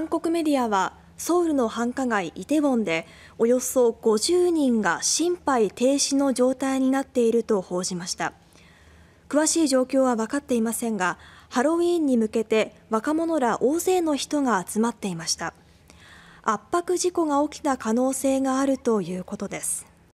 韓国メディアはソウルの繁華街イテウォンでおよそ50人が心肺停止の状態になっていると報じました詳しい状況は分かっていませんがハロウィーンに向けて若者ら大勢の人が集まっていました圧迫事故が起きた可能性があるということです